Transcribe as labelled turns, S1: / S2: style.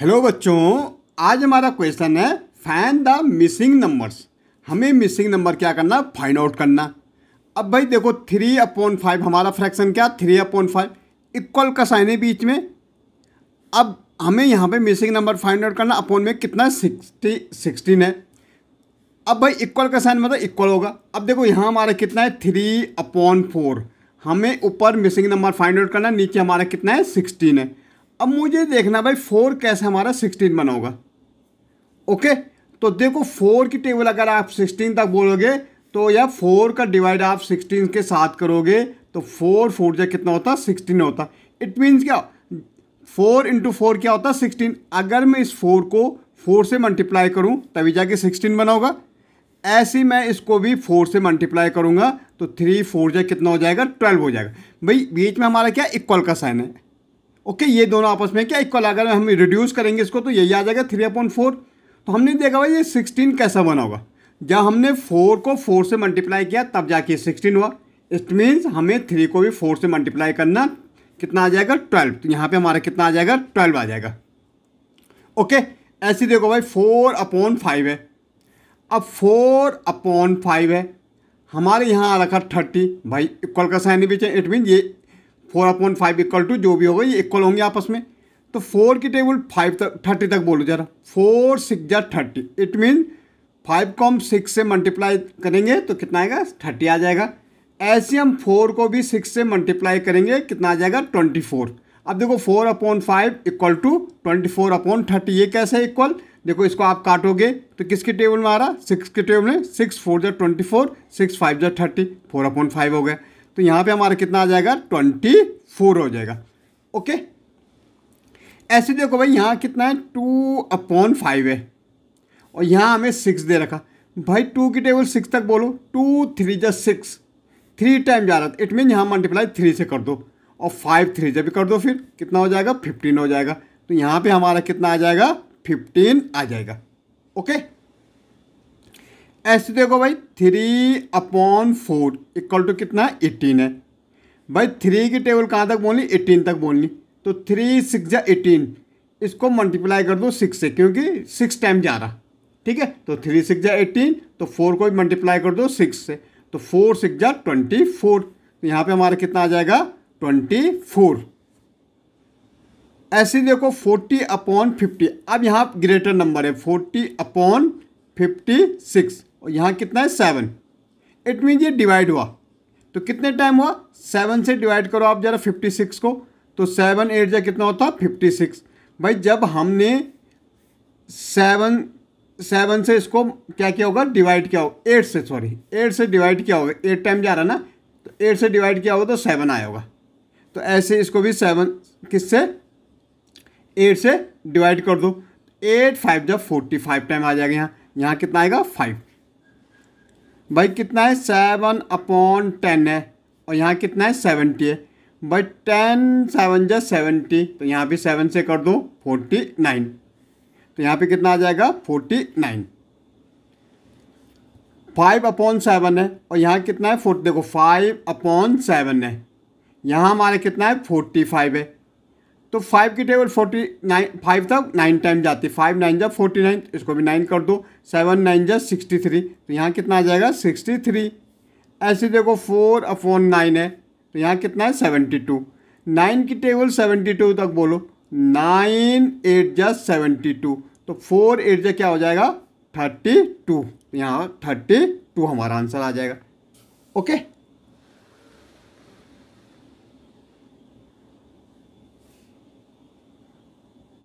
S1: hello बच्चों आज हमारा क्वेश्चन है फैन द मिसिंग नंबर्स हमें मिसिंग नंबर क्या करना फाइंड आउट करना अब भाई देखो थ्री अपॉन फाइव हमारा फ्रैक्शन क्या थ्री अपॉन फाइव इक्वल का साइन है बीच में अब हमें यहाँ पे मिसिंग नंबर फाइंड आउट करना अपॉन में कितना सिक्सटी सिक्सटीन है अब भाई इक्वल का साइन मतलब इक्वल होगा अब देखो यहाँ हमारा कितना है थ्री अपॉन फोर हमें ऊपर मिसिंग नंबर फाइंड आउट करना नीचे हमारा कितना है सिक्सटीन है अब मुझे देखना भाई फोर कैसे हमारा सिक्सटीन बना होगा ओके तो देखो फोर की टेबल अगर आप सिक्सटीन तक बोलोगे तो या फोर का डिवाइड आप सिक्सटीन के साथ करोगे तो फोर फोर जो कितना होता है सिक्सटीन होता इट मीन्स क्या फोर इंटू फोर क्या होता है सिक्सटीन अगर मैं इस फोर को फोर से मल्टीप्लाई करूं तभी जाके सिक्सटीन बना होगा ऐसे मैं इसको भी फोर से मल्टीप्लाई करूंगा तो थ्री फोर जो कितना हो जाएगा ट्वेल्व हो जाएगा भाई बीच में हमारा क्या इक्वल का साइन है ओके ये दोनों आपस में क्या इक्वल अगर हम रिड्यूस करेंगे इसको तो यही आ जाएगा थ्री अपॉइंट फोर तो हमने देखा भाई ये सिक्सटीन कैसा बना होगा जब हमने फोर को फोर से मल्टीप्लाई किया तब जाके सिक्सटीन हुआ इट मीन्स हमें थ्री को भी फोर से मल्टीप्लाई करना कितना आ जाएगा ट्वेल्व तो यहाँ पर हमारा कितना आ जाएगा ट्वेल्व आ जाएगा ओके ऐसे देखो भाई फोर अपॉन फाइव है अब फोर अपॉन फाइव है हमारे यहाँ आ रखा थर्टी भाई इक्वल का साइन भी चाहिए इट मीन ये four upon five equal to जो भी होगा ये इक्वल होंगे आपस में तो फोर की टेबल फाइव तक थर्टी तक बोलो जरा फोर सिक्स जा थर्टी इट मीन फाइव को हम सिक्स से मल्टीप्लाई करेंगे तो कितना आएगा थर्टी आ जाएगा ऐसे हम फोर को भी सिक्स से मल्टीप्लाई करेंगे कितना आ जाएगा ट्वेंटी फोर अब देखो four upon five equal to twenty four upon thirty ये कैसे है इक्वल देखो इसको आप काटोगे तो किसके टेबल में आ रहा सिक्स के टेबल में सिक्स फोर जै ट्वेंटी फोर सिक्स फाइव जै थर्टी फोर अपॉन फाइव हो गया तो यहाँ पे हमारा कितना आ जाएगा ट्वेंटी फोर हो जाएगा ओके ऐसे देखो भाई यहाँ कितना है टू अपॉन फाइव है और यहाँ हमें सिक्स दे रखा भाई टू की टेबल सिक्स तक बोलो टू थ्री जब सिक्स थ्री टाइम जा रहा था इट मीन यहाँ मल्टीप्लाई थ्री से कर दो और फाइव थ्री जब भी कर दो फिर कितना हो जाएगा फिफ्टीन हो जाएगा तो यहाँ पे हमारा कितना आ जाएगा फिफ्टीन आ जाएगा ओके ऐसे देखो भाई three upon four equal to कितना एटीन है भाई थ्री की टेबल कहाँ तक बोलनी एटीन तक बोलनी तो थ्री सिक्स या एटीन इसको मल्टीप्लाई कर दो सिक्स से क्योंकि सिक्स टाइम जा रहा ठीक है तो थ्री सिक्स जा एटीन तो फोर को भी मल्टीप्लाई कर दो सिक्स से तो फोर सिक्स जा ट्वेंटी फोर तो यहाँ पर हमारा कितना आ जाएगा ट्वेंटी फोर ऐसे देखो फोर्टी अपॉन फिफ्टी अब यहाँ ग्रेटर नंबर है फोर्टी अपॉन फिफ्टी सिक्स और यहाँ कितना है सेवन इट मीन ये डिवाइड हुआ तो कितने टाइम हुआ सेवन से डिवाइड करो आप ज़रा फिफ्टी सिक्स को तो सेवन एट जा कितना होता फिफ्टी सिक्स भाई जब हमने सेवन सेवन से इसको क्या किया होगा डिवाइड किया होगा एट से सॉरी एट से डिवाइड किया होगा एट टाइम जा रहा ना तो एट से डिवाइड किया होगा तो सेवन आया होगा तो ऐसे इसको भी सेवन किससे एट से डिवाइड कर दो एट फाइव जब फोर्टी फाइव टाइम आ जाएगा यहाँ यहाँ कितना आएगा फाइव भाई कितना है सेवन अपॉन टेन है और यहाँ कितना है सेवेंटी है भाई टेन सेवन जै सेवेंटी तो यहाँ पे सेवन से कर दो फोर्टी नाइन तो यहाँ पे कितना आ जाएगा forty nine five upon seven है और यहाँ कितना है फोर्टी देखो फाइव अपॉन सेवन है यहाँ हमारे कितना है फोर्टी फाइव है तो फाइव की टेबल फोर्टी नाइन फाइव तक नाइन टाइम जाती है फाइव नाइन जा फोर्टी नाइन इसको भी नाइन कर दो सेवन नाइन जा सिक्सटी थ्री तो यहाँ कितना आ जाएगा सिक्सटी थ्री ऐसे देखो फोर अपॉन नाइन है तो यहाँ कितना है सेवेंटी टू नाइन की टेबल सेवेंटी टू तक बोलो नाइन एट जा सेवेंटी टू तो फोर एट जा क्या हो जाएगा थर्टी टू यहाँ थर्टी टू हमारा आंसर आ जाएगा ओके